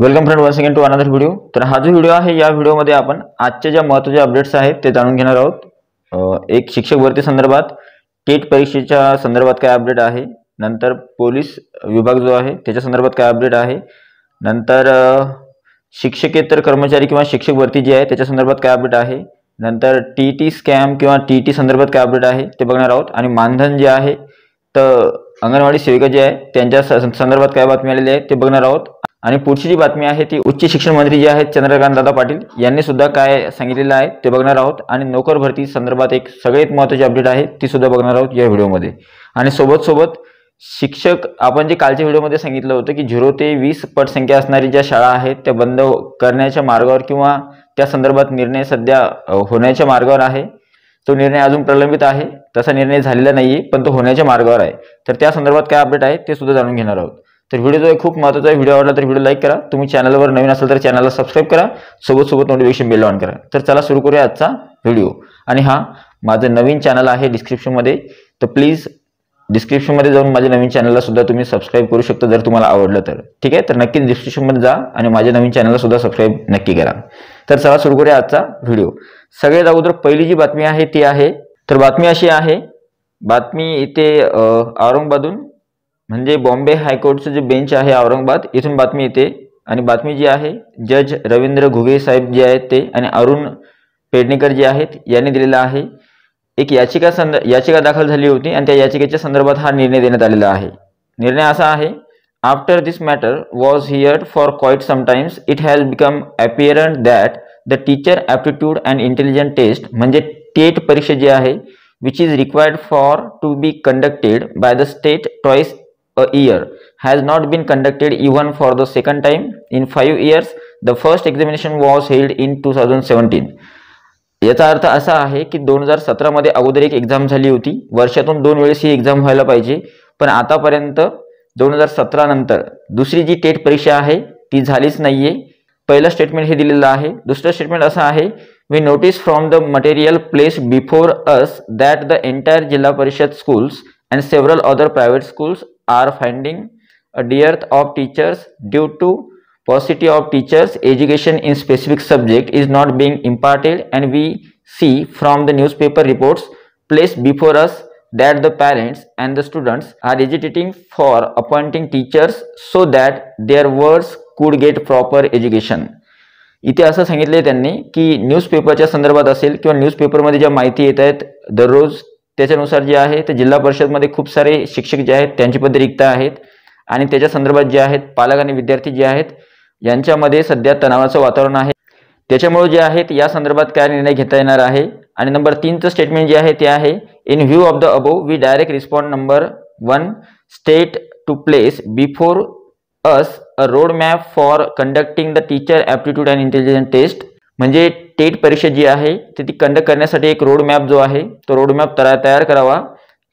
Welcome friend one second to another video तर हा जो व्हिडिओ आहे या व्हिडिओमध्ये आपण आजच्या ज्या महत्त्वाच्या अपडेट्स आहेत ते जाणून घेणार आहोत एक शिक्षक भरती संदर्भात टेट परीक्षेच्या संदर्भात काय अपडेट आहे नंतर पोलीस विभाग जो आहे त्याच्या संदर्भात काय अपडेट आहे नंतर शिक्षकेतर कर्मचारी किंवा शिक्षक भरती जी आहे त्याच्या संदर्भात काय अपडेट आहे नंतर टी टी स्कॅम किंवा टी टी संदर्भात काय अपडेट आहे ते बघणार आहोत आणि मानधन जे आहे तर अंगणवाडी सेविका जी आहे त्यांच्या संदर्भात काय बातमी आलेली आहे ते बघणार आहोत आणि पुढची जी बातमी आहे ती उच्च शिक्षण मंत्री जे आहेत चंद्रकांत दादा पाटील यांनी सुद्धा काय सांगितलेलं आहे ते बघणार आहोत आणि नोकर भरती संदर्भात एक सगळ्यात महत्वाची अपडेट आहे ती सुद्धा बघणार आहोत या व्हिडिओमध्ये आणि सोबत सोबत शिक्षक आपण जे कालच्या व्हिडिओमध्ये सांगितलं होतं की झिरो ते वीस पट संख्या असणारी ज्या शाळा आहेत त्या बंद करण्याच्या मार्गावर किंवा त्या संदर्भात निर्णय सध्या होण्याच्या मार्गावर आहे तो निर्णय अजून प्रलंबित आहे तसा निर्णय झालेला आहे पण तो होण्याच्या मार्गावर आहे तर त्या संदर्भात काय अपडेट आहे ते सुद्धा जाणून घेणार आहोत तर व्हिडिओ जो आहे खूप महत्वाचा आहे व्हिडिओ आवडला तर व्हिडिओ लाईक करा तुम्ही चॅनलवर नवीन असाल तर चॅनलला सबस्क्राईब करा सोबत सोबत नोटिफिकेशन बिल ऑन करा तर चला सुरू करूया आजचा व्हिडिओ आणि हा माझं नवीन चॅनल आहे डिस्क्रिप्शनमध्ये तर प्लीज डिस्क्रिप्शनमध्ये जाऊन माझ्या नवीन चॅनलला सुद्धा तुम्ही सबस्क्राईब करू शकता जर तुम्हाला आवडलं तर ठीक आहे तर नक्की डिस्क्रिप्शनमध्ये जा आणि माझ्या नवीन चॅनलला सुद्धा सबस्क्राईब नक्की करा तर चला सुरू करूया आजचा व्हिडिओ सगळ्यात अगोदर पहिली जी बातमी आहे ती आहे तर बातमी अशी आहे बातमी इथे औरंगाबादून म्हणजे बॉम्बे हायकोर्टचं जे बेंच आहे औरंगाबाद इथून बातमी येते आणि बातमी जी आहे जज रवींद्र घुगे साहेब जे आहेत ते आणि अरुण पेडणेकर जे आहेत यांनी दिलेला आहे एक याचिका संद याचिका दाखल झाली होती आणि त्या याचिकेच्या संदर्भात हा निर्णय देण्यात आलेला आहे निर्णय असा आहे After this matter was here for quite some time, it has become apparent that the teacher aptitude and intelligent test, manje TET pariksha je which is required for to be conducted by the state twice a year, has not been conducted even for the second time in five years. The first examination was held in 2017. याचा अर्थ असा आहे की 2017 मध्ये अगोदर एक exam झाली होती वर्षातून दोन वेळेस ही एग्जाम व्हायला पाहिजे पण आतापर्यंत दोन हजार सतरा नंतर दुसरी जी टेट परीक्षा आहे ती झालीच नाही आहे पहिलं स्टेटमेंट हे दिलेलं आहे दुसरं स्टेटमेंट असं आहे we notice from the material place before us that the entire Zilla Parishad schools and several other private schools are finding a dearth of teachers due to of teachers teachers in specific subject is not being being imparted we see from the news paper reports place before us that the parents and the students are agitating for appointing teachers so that their words could get proper education. इथे असं सांगितले त्यांनी की न्यूजपेपरच्या संदर्भात असेल किंवा न्यूजपेपरमध्ये ज्या माहिती येत आहेत दररोज त्याच्यानुसार जे आहे ते जिल्हा परिषदमध्ये खूप सारे शिक्षक जे आहेत त्यांची पदे रिक्त आहेत आणि त्याच्या संदर्भात जे आहेत पालक आणि विद्यार्थी जे आहेत यांच्यामध्ये सध्या तणावाचं वातावरण आहे त्याच्यामुळे जे आहेत या संदर्भात काय निर्णय घेता येणार आहे आणि नंबर तीनचं स्टेटमेंट जे आहे ते आहे in view of the above we direct respond number one state to place before us a road map for conducting the teacher aptitude and intelligence test म्हणजे टेट परीक्षा जी आहे ते ती कंडक्ट करण्यासाठी एक रोड मॅप जो आहे तो रोड मॅप तयार करावा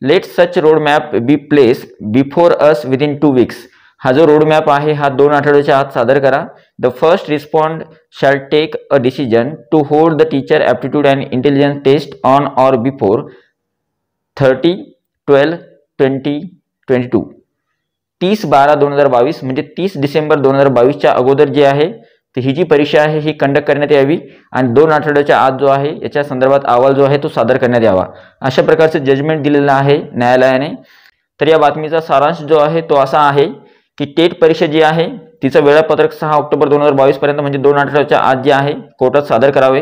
let such road map be place before us within two weeks हा जो रोडमॅप आहे हा दोन आठवड्याच्या आत सादर करा the first respond shall take a decision to hold the teacher aptitude and intelligence test on or before thirty twelve twenty twenty two तीस बारा दोन हजार बावीस म्हणजे तीस डिसेंबर दोन हजार बावीसच्या अगोदर जी आहे तर ही जी परीक्षा आहे ही कंडक्ट करण्यात यावी आणि दोन आठवड्याच्या आत जो आहे याच्या संदर्भात अहवाल जो आहे तो सादर करण्यात यावा अशा प्रकारचं जजमेंट दिलेलं आहे न्यायालयाने तर या बातमीचा सारांश जो आहे तो असा आहे की टेट परीक्षा जी आहे तिचं वेळापत्रक सहा ऑक्टोबर दोन हजार बावीसपर्यंत म्हणजे दोन आठवड्याच्या आज जी आहे कोर्टात सादर करावे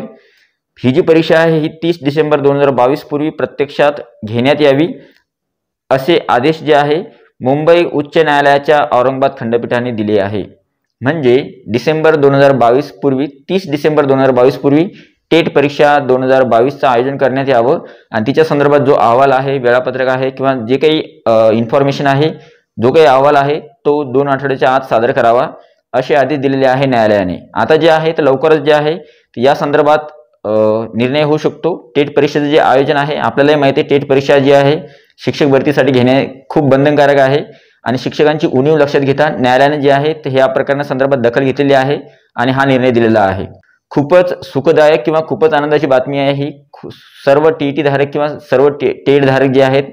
ही जी परीक्षा आहे ही तीस डिसेंबर दोन हजार बावीस पूर्वी प्रत्यक्षात घेण्यात यावी असे आदेश जे आहे मुंबई उच्च न्यायालयाच्या औरंगाबाद खंडपीठाने दिले आहे म्हणजे डिसेंबर दोन हजार बावीस पूर्वी तीस डिसेंबर दोन हजार बावीस पूर्वी टेट परीक्षा दोन हजार बावीसचं आयोजन करण्यात यावं आणि तिच्या संदर्भात जो अहवाल आहे वेळापत्रक आहे किंवा जे काही इन्फॉर्मेशन आहे जो काही अहवाल आहे तो दोन आठवड्याच्या आत सादर करावा असे आदेश दिलेले आहे न्यायालयाने आता जे आहे तर लवकरच जे आहे या संदर्भात निर्णय होऊ शकतो टेट परीक्षेचं जे आयोजन आहे आपल्यालाही माहिती आहे टेट परीक्षा जी आहे शिक्षक भरतीसाठी घेणे खूप बंधनकारक आहे आणि शिक्षकांची उणीव लक्षात घेता न्यायालयाने जे आहे ते या प्रकरणासंदर्भात दखल घेतलेली आहे आणि हा निर्णय दिलेला आहे खूपच सुखदायक किंवा खूपच आनंदाची बातमी आहे ही सर्व टी टी धारक किंवा सर्व टे टेट धारक जे आहेत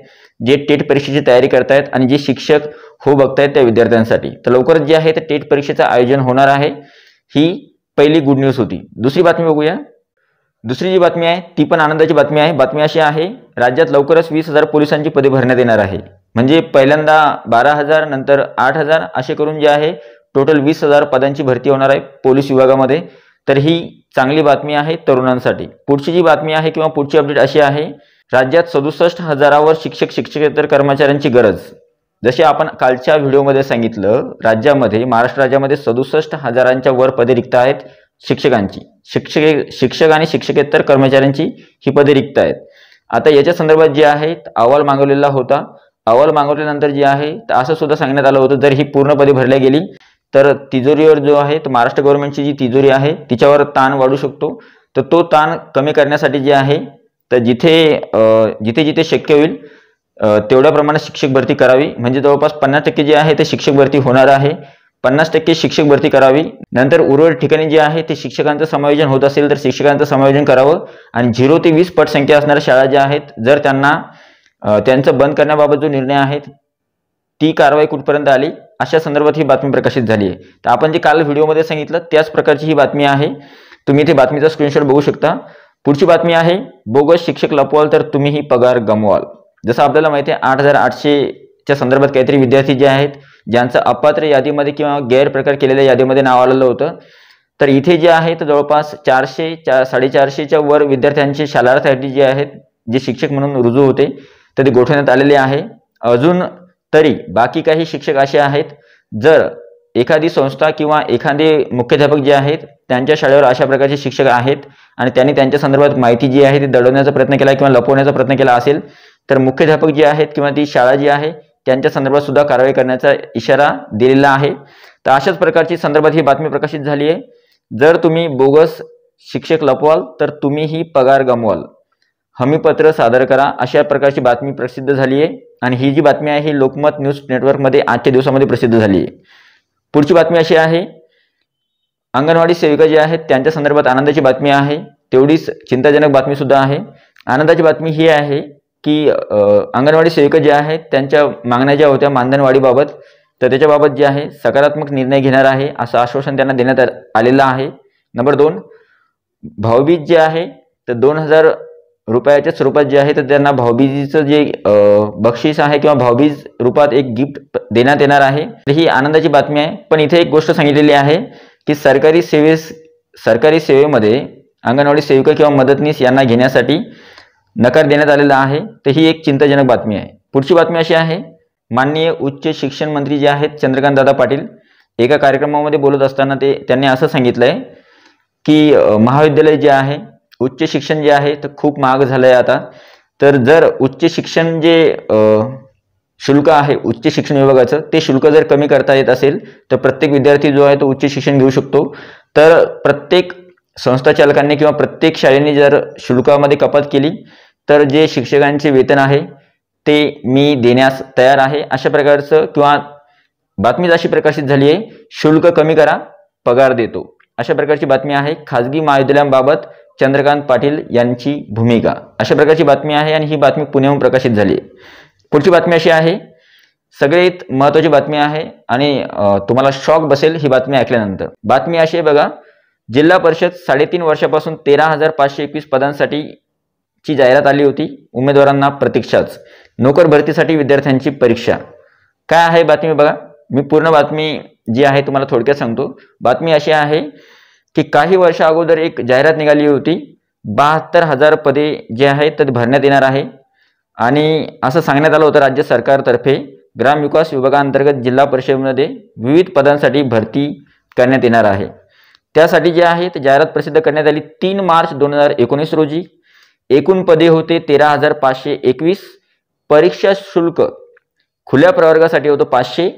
जे टेट परीक्षेची तयारी करतायत आणि जे शिक्षक हो बघतायत त्या विद्यार्थ्यांसाठी तर लवकरच जे आहे ते टेट परीक्षेचं आयोजन होणार आहे ही पहिली गुड न्यूज होती दुसरी बातमी बघूया दुसरी जी बातमी आहे ती पण आनंदाची बातमी आहे बातमी अशी आहे राज्यात लवकरच वीस हजार पोलिसांची पदे भरण्यात येणार आहे म्हणजे पहिल्यांदा बारा हजार नंतर आठ हजार असे करून जे आहे टोटल वीस हजार पदांची भरती होणार आहे पोलीस विभागामध्ये तर ही चांगली बातमी आहे तरुणांसाठी पुढची जी बातमी आहे किंवा पुढची अपडेट अशी आहे राज्यात सदुसष्ट हजारावर शिक्षक शिक्षकेतर कर्मचाऱ्यांची गरज जसे आपण कालच्या व्हिडिओमध्ये सांगितलं राज्यामध्ये महाराष्ट्र राज्यामध्ये सदुसष्ट हजारांच्या वर पदे रिक्त आहेत शिक्षकांची शिक्षक शिक्षक आणि शिक्षकेतर कर्मचाऱ्यांची ही पदे रिक्त आहेत आता याच्या संदर्भात जे आहे अहवाल मागवलेला होता अहवाल मागवल्यानंतर जे आहे तर असं सुद्धा सांगण्यात आलं होतं जर ही पूर्ण पदे भरल्या गेली तर तिजोरीवर जो आहे तर महाराष्ट्र गव्हर्नमेंटची जी तिजोरी आहे तिच्यावर ताण वाढू शकतो तर तो ताण कमी करण्यासाठी जे आहे तर जिथे जिथे जिथे शक्य होईल तेवढ्या प्रमाणात शिक्षक भरती करावी म्हणजे जवळपास पन्नास टक्के जे आहे ते शिक्षक भरती होणार आहे पन्नास टक्के शिक्षक भरती करावी नंतर उर्वरित ठिकाणी जे आहे ते शिक्षकांचं समायोजन होत असेल तर शिक्षकांचं समायोजन करावं आणि झिरो ते वीस पट संख्या असणाऱ्या शाळा ज्या आहेत जर त्यांना त्यांचं बंद करण्याबाबत जो निर्णय आहे ती कारवाई कुठपर्यंत आली अशा संदर्भात ही बातमी प्रकाशित झाली आहे तर आपण जे काल व्हिडिओमध्ये सांगितलं त्याच प्रकारची ही बातमी आहे तुम्ही इथे बातमीचा स्क्रीनशॉट बघू शकता पुढची बातमी आहे बोगस शिक्षक लपवाल तर तुम्हीही पगार गमवाल जसं आपल्याला माहिती आहे आठ हजार आठशेच्या संदर्भात काहीतरी विद्यार्थी जे आहेत ज्यांचं अपात्र यादीमध्ये किंवा गैरप्रकार केलेल्या यादीमध्ये नाव आलेलं होतं तर इथे जे आहे तर जवळपास चारशे चार साडेचारशेच्या वर विद्यार्थ्यांचे शालार्थासाठी जे आहेत जे शिक्षक म्हणून रुजू होते तर ते गोठवण्यात आलेले आहे अजून तरी बाकी काही शिक्षक असे आहेत जर एखादी संस्था किंवा एखादे मुख्याध्यापक जे आहेत त्यांच्या शाळेवर अशा प्रकारचे शिक्षक आहेत आणि त्यांनी त्यांच्या संदर्भात माहिती जी आहे ती दडवण्याचा प्रयत्न केला किंवा लपवण्याचा प्रयत्न केला असेल तर मुख्याध्यापक जे आहेत किंवा ती शाळा जी आहे त्यांच्या संदर्भात सुद्धा कारवाई करण्याचा इशारा दिलेला आहे तर अशाच प्रकारची संदर्भात ही बातमी प्रकाशित झाली आहे जर तुम्ही बोगस शिक्षक लपवाल तर तुम्ही ही पगार गमवाल हमीपत्र सादर करा अशा प्रकारची बातमी प्रसिद्ध झाली आहे आणि ही जी बातमी आहे ही लोकमत न्यूज नेटवर्कमध्ये आजच्या दिवसामध्ये प्रसिद्ध झाली आहे पुढची बातमी अशी आहे अंगणवाडी सेविका जे आहेत त्यांच्या संदर्भात आनंदाची बातमी आहे तेवढीच चिंताजनक बातमी सुद्धा आहे आनंदाची बातमी ही आहे की अंगणवाडी सेविका ज्या आहेत त्यांच्या मागण्या ज्या होत्या मानधनवाडीबाबत तर त्याच्याबाबत जे आहे सकारात्मक निर्णय घेणार आहे असं आश्वासन त्यांना देण्यात आलेलं आहे नंबर दोन भाऊबीज जे आहे तर दोन हजार रुपयाच्या स्वरूपात जे आहे तर त्यांना भाऊबीजीचं जे बक्षीस आहे किंवा भाऊबीज रूपात एक गिफ्ट देण्यात येणार आहे ही आनंदाची बातमी आहे पण इथे एक गोष्ट सांगितलेली आहे की सरकारी सेवेस सरकारी सेवेमध्ये अंगणवाडी सेविका किंवा मदतनीस यांना घेण्यासाठी नकार देण्यात आलेला आहे तर ही एक चिंताजनक बातमी आहे पुढची बातमी अशी आहे माननीय उच्च शिक्षण मंत्री जे आहेत चंद्रकांत दादा पाटील एका कार्यक्रमामध्ये बोलत असताना ते त्यांनी असं सांगितलं आहे की महाविद्यालय जे आहे उच्च शिक्षण जे आहे तर खूप महाग झालं आहे आता तर जर उच्च शिक्षण जे शुल्क आहे उच्च शिक्षण विभागाचं ते शुल्क जर कमी करता येत असेल तर प्रत्येक विद्यार्थी जो आहे तो उच्च शिक्षण घेऊ शकतो तर प्रत्येक संस्था चालकांनी किंवा प्रत्येक शाळेने जर शुल्कामध्ये कपात केली तर जे शिक्षकांचे वेतन आहे ते मी देण्यास तयार आहे अशा प्रकारचं किंवा बातमीच अशी प्रकाशित झाली आहे शुल्क कमी करा पगार देतो अशा प्रकारची बातमी आहे खाजगी महाविद्यालयांबाबत चंद्रकांत पाटील यांची भूमिका अशा प्रकारची बातमी आहे आणि ही बातमी पुण्याहून प्रकाशित झाली पुढची बातमी अशी आहे सगळ्यात महत्वाची बातमी आहे आणि तुम्हाला शॉक बसेल ही बातमी ऐकल्यानंतर बातमी अशी आहे बघा जिल्हा परिषद साडेतीन वर्षापासून तेरा हजार पाचशे एकवीस पदांसाठी ची जाहिरात आली होती उमेदवारांना प्रतीक्षाच नोकर भरतीसाठी विद्यार्थ्यांची परीक्षा काय आहे बातमी बघा मी पूर्ण बातमी जी आहे तुम्हाला थोडक्यात सांगतो बातमी अशी आहे की काही वर्षा अगोदर एक जाहिरात निघाली होती बहात्तर हजार पदे जे आहेत ते भरण्यात येणार आहे आणि असं सांगण्यात आलं होतं राज्य सरकारतर्फे ग्रामविकास विभागाअंतर्गत जिल्हा परिषदेमध्ये विविध पदांसाठी भरती करण्यात येणार आहे त्यासाठी जे आहे ते जाहिरात प्रसिद्ध करण्यात आली तीन मार्च दोन हजार एकोणीस रोजी एकूण पदे होते तेरा हजार पाचशे एकवीस परीक्षा शुल्क खुल्या प्रवर्गासाठी होतं पाचशे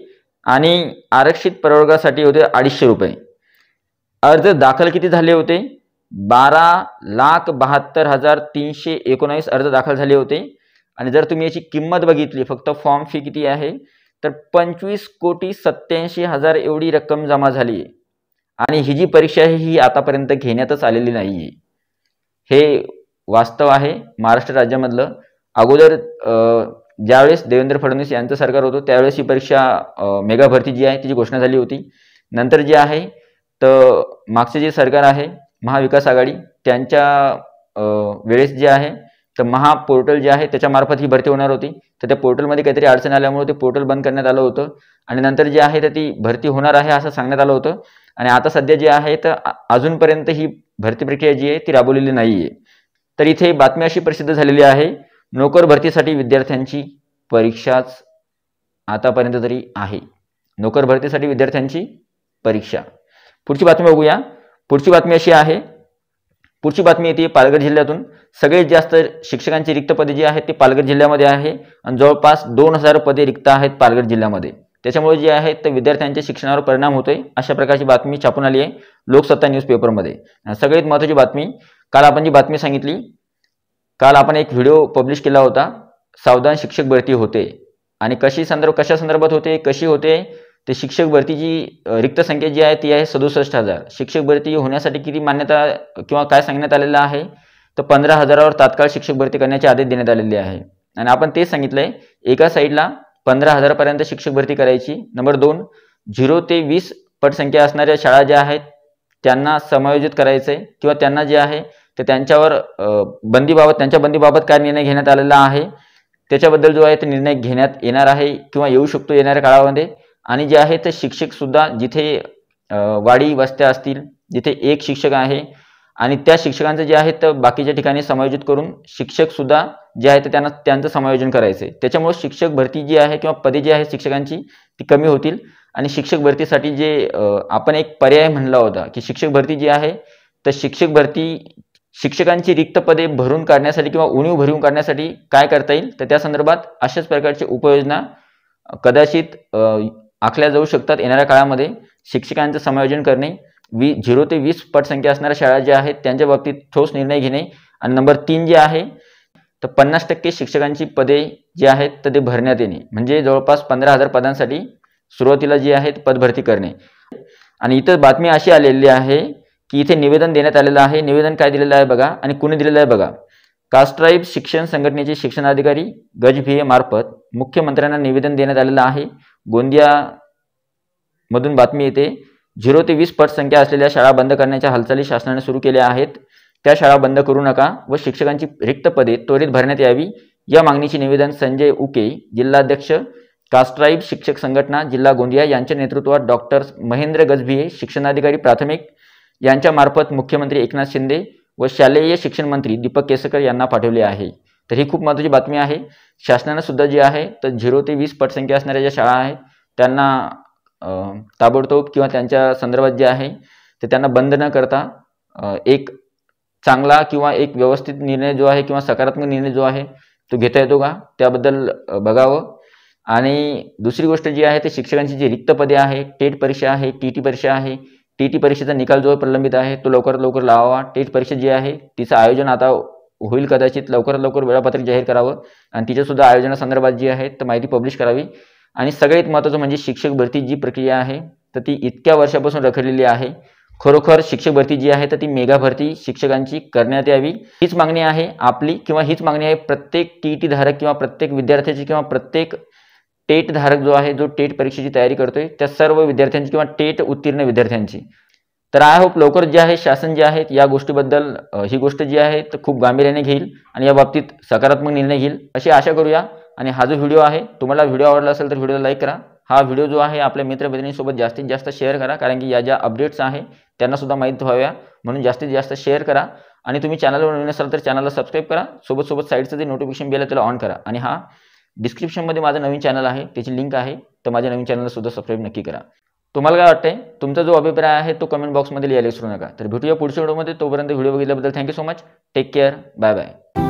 आणि आरक्षित प्रवर्गासाठी होते अडीचशे रुपये अर्ज दाखल किती झाले होते बारा लाख बहात्तर हजार तीनशे एकोणावीस अर्ज दाखल झाले होते आणि जर तुम्ही याची किंमत बघितली फक्त फॉर्म फी किती आहे तर पंचवीस कोटी सत्याऐंशी हजार एवढी रक्कम जमा झाली आहे आणि ही जी परीक्षा आहे ही आतापर्यंत घेण्यातच आलेली नाही हे वास्तव आहे महाराष्ट्र राज्यामधलं अगोदर ज्यावेळेस देवेंद्र फडणवीस यांचं सरकार होतं त्यावेळेस ही परीक्षा मेगा भरती जी आहे तिची घोषणा झाली होती नंतर जी आहे तर मागचे जे सरकार आहे महाविकास आघाडी त्यांच्या वेळेस जे आहे तर महापोर्टल जे आहे त्याच्यामार्फत ही भरती होणार होती तर त्या पोर्टलमध्ये काहीतरी अडचण आल्यामुळे ते पोर्टल बंद करण्यात आलं होतं आणि नंतर जे आहे तर ती भरती होणार आहे असं सांगण्यात आलं होतं आणि आता सध्या जे आहे तर अजूनपर्यंत ही भरती प्रक्रिया जी आहे ती राबवलेली नाही आहे तर इथे बातमी अशी प्रसिद्ध झालेली आहे नोकर भरतीसाठी विद्यार्थ्यांची परीक्षाच आतापर्यंत तरी आहे नोकर भरतीसाठी विद्यार्थ्यांची परीक्षा पुढची बातमी बघूया पुढची बातमी अशी आहे पुढची बातमी येते पालघर जिल्ह्यातून सगळ्यात जास्त शिक्षकांची रिक्त पदे जी आहेत ती पालघर जिल्ह्यामध्ये आहे आणि जवळपास दोन हजार पदे रिक्त आहेत पालघर जिल्ह्यामध्ये त्याच्यामुळे जे आहे तर विद्यार्थ्यांच्या शिक्षणावर परिणाम होतोय अशा प्रकारची बातमी छापून आली आहे लोकसत्ता न्यूजपेपरमध्ये सगळ्यात महत्वाची बातमी काल आपण जी बातमी सांगितली काल आपण एक व्हिडिओ पब्लिश केला होता सावधान शिक्षक भरती होते आणि कशी संदर्भ कशा संदर्भात होते कशी होते ते शिक्षक भरतीची रिक्त संख्या जी आहे ती आहे सदुसष्ट हजार शिक्षक भरती होण्यासाठी किती मान्यता किंवा काय सांगण्यात आलेलं आहे तर पंधरा हजारावर तात्काळ शिक्षक भरती करण्याचे आदेश देण्यात आलेले आहे आणि आपण तेच सांगितलं आहे एका साईडला पंधरा हजारापर्यंत शिक्षक भरती करायची नंबर दोन झिरो ते वीस पटसंख्या असणाऱ्या शाळा ज्या आहेत त्यांना समायोजित करायचं आहे किंवा त्यांना जे आहे ते त्यांच्यावर बंदीबाबत त्यांच्या बंदीबाबत काय निर्णय घेण्यात आलेला आहे त्याच्याबद्दल जो आहे तो निर्णय घेण्यात येणार आहे किंवा येऊ शकतो येणाऱ्या काळामध्ये आणि जे आहे ते शिक्षकसुद्धा जिथे वाडी वस्त्या असतील जिथे एक शिक्षक आहे आणि त्या शिक्षकांचं जे आहे तर बाकीच्या ठिकाणी समायोजित करून शिक्षकसुद्धा जे आहे ते त्यांना त्यांचं समायोजन करायचं त्याच्यामुळे शिक्षक भरती जी आहे किंवा पदे जी आहे शिक्षकांची ती कमी होतील आणि शिक्षक भरतीसाठी जे आपण एक पर्याय म्हणला होता की शिक्षक भरती जी आहे तर शिक्षक भरती शिक्षकांची रिक्त पदे भरून काढण्यासाठी किंवा उणीव भरून काढण्यासाठी काय करता येईल तर त्या संदर्भात अशाच प्रकारची उपयोजना कदाचित आखल्या जाऊ शकतात येणाऱ्या काळामध्ये शिक्षकांचं समायोजन करणे वी झिरो ते वीस पट संख्या असणाऱ्या शाळा ज्या आहेत त्यांच्या बाबतीत ठोस निर्णय घेणे आणि नंबर तीन जे आहे तर पन्नास टक्के शिक्षकांची पदे जी आहेत तर ते भरण्यात येणे म्हणजे जवळपास पंधरा हजार पदांसाठी सुरुवातीला जी आहेत पदभरती करणे आणि इतर बातमी अशी आलेली आहे की इथे निवेदन देण्यात आलेलं आहे निवेदन काय दिलेलं आहे बघा आणि कुणी दिलेलं आहे बघा कास्ट्राईब शिक्षण संघटनेचे शिक्षणाधिकारी गजभिये मार्फत मुख्यमंत्र्यांना निवेदन देण्यात आलेलं आहे गोंदियामधून बातमी येते झिरो ते वीस पट संख्या असलेल्या शाळा बंद करण्याच्या हालचाली शासनाने सुरू केल्या आहेत त्या शाळा बंद करू नका व शिक्षकांची रिक्त पदे त्वरित भरण्यात यावी या मागणीचे निवेदन संजय उके जिल्हाध्यक्ष कास्ट्राईब शिक्षक संघटना जिल्हा गोंदिया यांच्या नेतृत्वात डॉक्टर महेंद्र गजभिये शिक्षणाधिकारी प्राथमिक यांच्यामार्फत मुख्यमंत्री एकनाथ शिंदे व शालेय शिक्षण मंत्री दीपक केसरकर यांना पाठवले आहे तर ही खूप महत्त्वाची बातमी आहे शासनानं सुद्धा जी आहे तर झिरो ते वीस पटसंख्या असणाऱ्या ज्या शाळा आहेत त्यांना ताबडतोब किंवा त्यांच्या संदर्भात जे आहे ते त्यांना बंद न करता एक चांगला किंवा एक व्यवस्थित निर्णय जो आहे किंवा सकारात्मक निर्णय जो आहे तो घेता येतो का त्याबद्दल बघावं आणि दुसरी गोष्ट जी आहे ते शिक्षकांची जी रिक्त पदे आहे टेट परीक्षा आहे टी टी परीक्षा आहे टी टी परीक्षेचा निकाल जो प्रलंबित आहे तो लवकरात लवकर लावावा टेट परीक्षा जी आहे तिचं आयोजन आता होईल कदाचित लवकरात लवकर वेळापत्रक जाहीर करावं आणि तिच्यासुद्धा आयोजनासंदर्भात जी आहे तर माहिती पब्लिश करावी आणि सगळ्यात महत्त्वाचं म्हणजे शिक्षक भरती जी प्रक्रिया आहे तर ती इतक्या वर्षापासून रखडलेली आहे खरोखर शिक्षक भरती जी आहे तर ती मेगा भरती शिक्षकांची करण्यात यावी हीच मागणी आहे आपली किंवा हीच मागणी आहे प्रत्येक टी टी धारक किंवा प्रत्येक विद्यार्थ्याची किंवा प्रत्येक टेट धारक जो आहे जो टेट परीक्षेची तयारी करतोय त्या सर्व विद्यार्थ्यांची किंवा टेट उत्तीर्ण विद्यार्थ्यांची तर आय होप लवकर जे आहे शासन जे आहेत या गोष्टीबद्दल ही गोष्ट जी आहे तर खूप गांभीर्याने घेईल आणि या बाबतीत सकारात्मक निर्णय घेईल अशी आशा करूया आणि हा जो व्हिडिओ आहे तुम्हाला व्हिडिओ आवडला असेल तर व्हिडिओला लाईक करा हा व्हिडिओ जो आहे आपल्या मित्रमैत्रिणींसोबत जास्तीत जास्त शेअर करा कारण की या ज्या अपडेट्स आहे त्यांनासुद्धा माहीत व्हाव्या म्हणून जास्तीत जास्त शेअर करा आणि तुम्ही चॅनलवर नवीन असाल तर चॅनलला सबस्क्राईब करा सोबत सोबत साईडचं जे नोटिफिकेशन बिल आहे त्याला ऑन करा आणि हा डिस्क्रिप्शनमध्ये माझं नवीन चॅनल आहे त्याची लिंक आहे तर माझ्या नवीन चॅनलला सुद्धा सबस्क्राईब नक्की करा तुम्हाला काय वाटतंय तुमचा जो अभिप्राय आहे तो कमेंट बॉक्समध्ये लिहायला विसरू नका तर भेटूया पुढच्या व्हिडिओमध्ये तोपर्यंत व्हिडिओ बघितल्याबद्दल thank you so much take care bye bye